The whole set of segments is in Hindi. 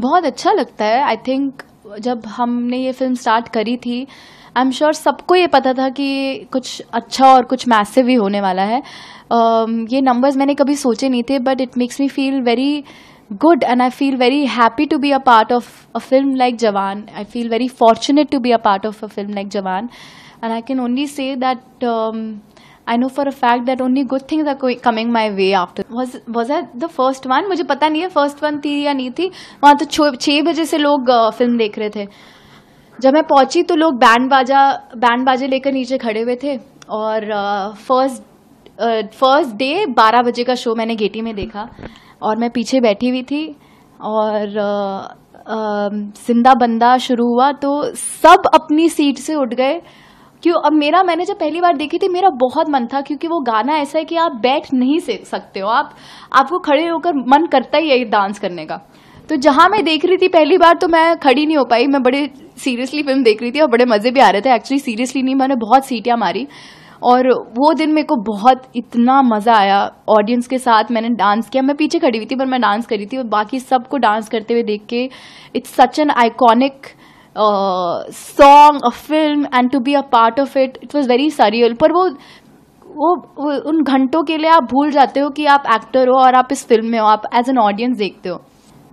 बहुत अच्छा लगता है आई थिंक जब हमने ये फिल्म स्टार्ट करी थी आई एम श्योर सबको ये पता था कि कुछ अच्छा और कुछ मैसिव भी होने वाला है um, ये नंबर्स मैंने कभी सोचे नहीं थे but it makes me feel very good and I feel very happy to be a part of a film like Jawan I feel very fortunate to be a part of a film like Jawan and I can only say that I know for a fact that only good things are coming my way after. Was was that the first one मुझे पता नहीं है फर्स्ट वन थी या नहीं थी वहाँ तो छः बजे से लोग फिल्म देख रहे थे जब मैं पहुंची तो लोग बैंड बाजा बैंड बाजे लेकर नीचे खड़े हुए थे और फर्स्ट फर्स्ट डे बारह बजे का शो मैंने गेटी में देखा और मैं पीछे बैठी हुई थी और जिंदा uh, uh, बंदा शुरू हुआ तो सब अपनी सीट से उठ गए क्यों अब मेरा मैंने जब पहली बार देखी थी मेरा बहुत मन था क्योंकि वो गाना ऐसा है कि आप बैठ नहीं सकते हो आप आपको खड़े होकर मन करता ही है डांस करने का तो जहाँ मैं देख रही थी पहली बार तो मैं खड़ी नहीं हो पाई मैं बड़े सीरियसली फिल्म देख रही थी और बड़े मज़े भी आ रहे थे एक्चुअली सीरियसली नहीं मैंने बहुत सीटियाँ मारी और वो दिन मेरे को बहुत इतना मज़ा आया ऑडियंस के साथ मैंने डांस किया मैं पीछे खड़ी हुई थी पर मैं डांस करी थी और बाकी सबको डांस करते हुए देख के it's such an iconic song a film and to be a part of it it was very surreal पर वो वो उन घंटों के लिए आप भूल जाते हो कि आप एक्टर हो और आप इस फिल्म में हो आप एज एन ऑडियंस देखते हो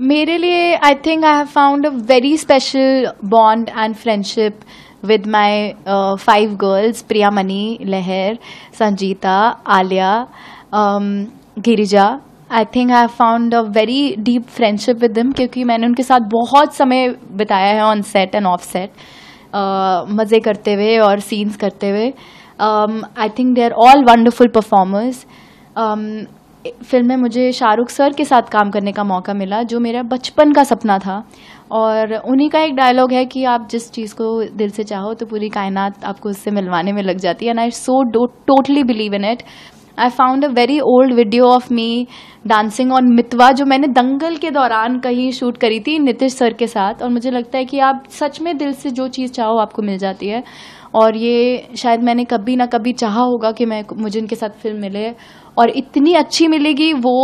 मेरे लिए I think I have found a very special bond and friendship with my five girls Priyamani Lehar Sanjeeta Aliya Girija I think I found a very deep friendship with him क्योंकि मैंने उनके साथ बहुत समय बिताया है on set and off set मज़े करते हुए और सीन्स करते हुए I think they are all wonderful performers film में मुझे शाहरुख सर के साथ काम करने का मौका मिला जो मेरा बचपन का सपना था और उन्हीं का एक डायलॉग है कि आप जिस चीज़ को दिल से चाहो तो पूरी कायनात आपको उससे मिलवाने में लग जाती है and I so do totally believe in it I found a very old video of me dancing on Mitwa जो मैंने दंगल के दौरान कहीं शूट करी थी नितिश सर के साथ और मुझे लगता है कि आप सच में दिल से जो चीज़ चाहो आपको मिल जाती है और ये शायद मैंने कभी ना कभी चाहा होगा कि मैं मुझे इनके साथ फिल्म मिले और इतनी अच्छी मिलेगी वो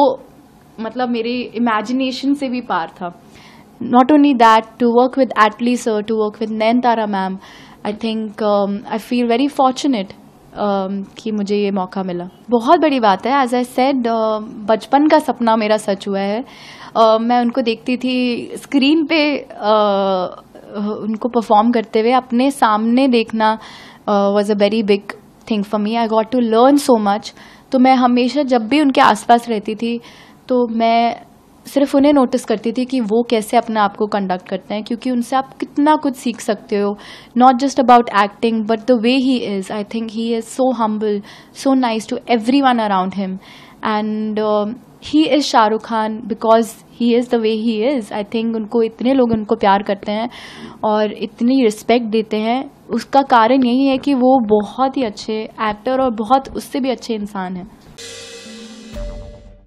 मतलब मेरी इमेजिनेशन से भी पार था not only that to work with Atlee sir to work with Nayanthara ma'am I think I feel very fortunate कि मुझे ये मौका मिला बहुत बड़ी बात है एज आई सेड बचपन का सपना मेरा सच हुआ है uh, मैं उनको देखती थी स्क्रीन पे uh, उनको परफॉर्म करते हुए अपने सामने देखना was a very big thing for me I got to learn so much तो मैं हमेशा जब भी उनके आसपास रहती थी तो मैं सिर्फ उन्हें नोटिस करती थी कि वो कैसे अपने आप को कंडक्ट करते हैं क्योंकि उनसे आप कितना कुछ सीख सकते हो not just about acting but the way he is I think he is so humble so nice to everyone around him and he is Shahrukh Khan because he is the way he is I think उनको इतने लोग उनको प्यार करते हैं और इतनी रिस्पेक्ट देते हैं उसका कारण यही है कि वो बहुत ही अच्छे एक्टर और बहुत उससे भी अच्छे इंसान हैं